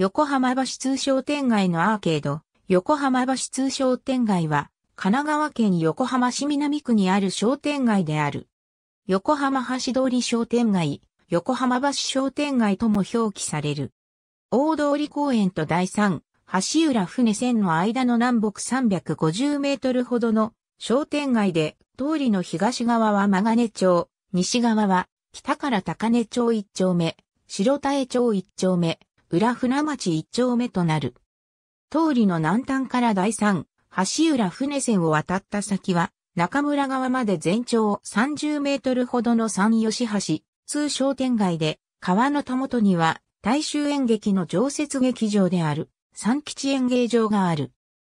横浜橋通商店街のアーケード、横浜橋通商店街は、神奈川県横浜市南区にある商店街である。横浜橋通り商店街、横浜橋商店街とも表記される。大通公園と第3、橋浦船線の間の南北350メートルほどの商店街で、通りの東側はガネ町、西側は北から高根町1丁目、白田江町1丁目、浦船町一丁目となる。通りの南端から第3、橋浦船線を渡った先は、中村川まで全長30メートルほどの三吉橋、通商店街で、川のたもとには、大衆演劇の常設劇場である、三吉演芸場がある。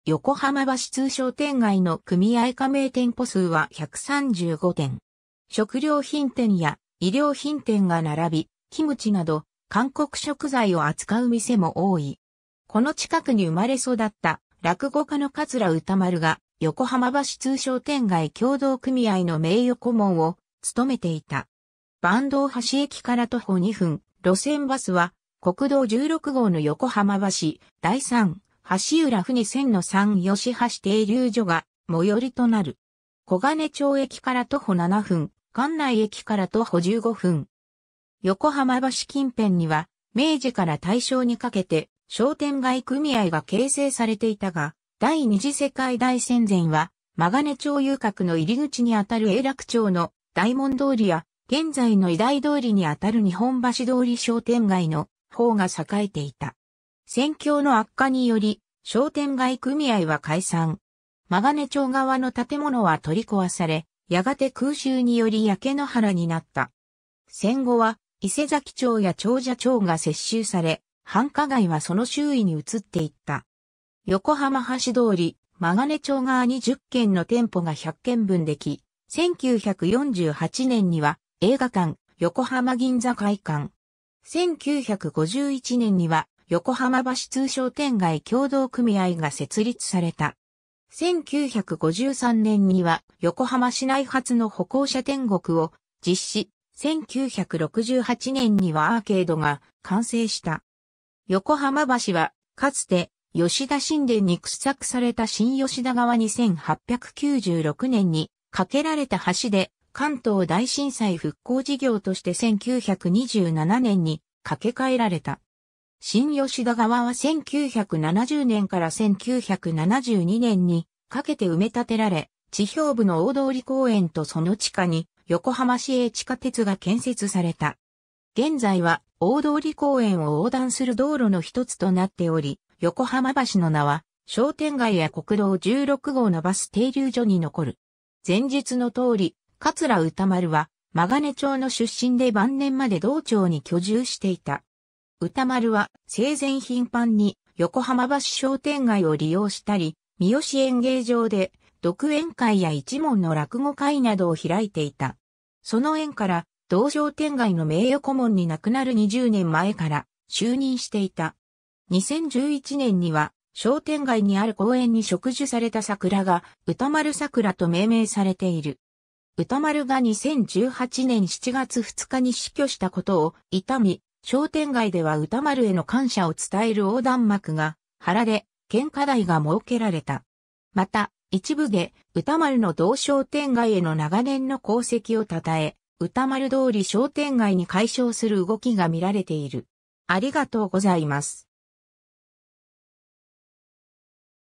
横浜橋通商店街の組合加盟店舗数は135店。食料品店や衣料品店が並び、キムチなど韓国食材を扱う店も多い。この近くに生まれ育った落語家の桂歌丸が横浜橋通商店街協同組合の名誉顧問を務めていた。坂東橋駅から徒歩2分、路線バスは国道16号の横浜橋、第3、橋浦船線の3吉橋停留所が最寄りとなる。小金町駅から徒歩7分、関内駅から徒歩15分、横浜橋近辺には、明治から大正にかけて商店街組合が形成されていたが、第二次世界大戦前は、マガネ町遊郭の入り口にあたる永楽町の大門通りや、現在の医大通りにあたる日本橋通り商店街の方が栄えていた。戦況の悪化により、商店街組合は解散。マガネ町側の建物は取り壊され、やがて空襲により焼け野原になった。戦後は伊勢崎町や長者町が接収され、繁華街はその周囲に移っていった。横浜橋通り、マガネ町側に10軒の店舗が100軒分でき、1948年には映画館、横浜銀座会館。1951年には横浜橋通商店街共同組合が設立された。1953年には横浜市内初の歩行者天国を実施、1968年にはアーケードが完成した。横浜橋は、かつて、吉田神殿に掘削された新吉田川2896年に架けられた橋で、関東大震災復興事業として1927年に架け替えられた。新吉田川は1970年から1972年にかけて埋め立てられ、地表部の大通公園とその地下に横浜市営地下鉄が建設された。現在は大通公園を横断する道路の一つとなっており、横浜橋の名は商店街や国道16号のバス停留所に残る。前述の通り、桂歌丸は、マガネ町の出身で晩年まで道庁に居住していた。歌丸は生前頻繁に横浜橋商店街を利用したり、三好演芸場で独演会や一門の落語会などを開いていた。その縁から、道場店街の名誉顧問に亡くなる20年前から就任していた。2011年には、商店街にある公園に植樹された桜が歌丸桜と命名されている。歌丸が2018年7月2日に死去したことを痛み、商店街では歌丸への感謝を伝える横断幕が、原で、喧嘩台が設けられた。また、一部で歌丸の同商店街への長年の功績を称え、歌丸通り商店街に解消する動きが見られている。ありがとうございます。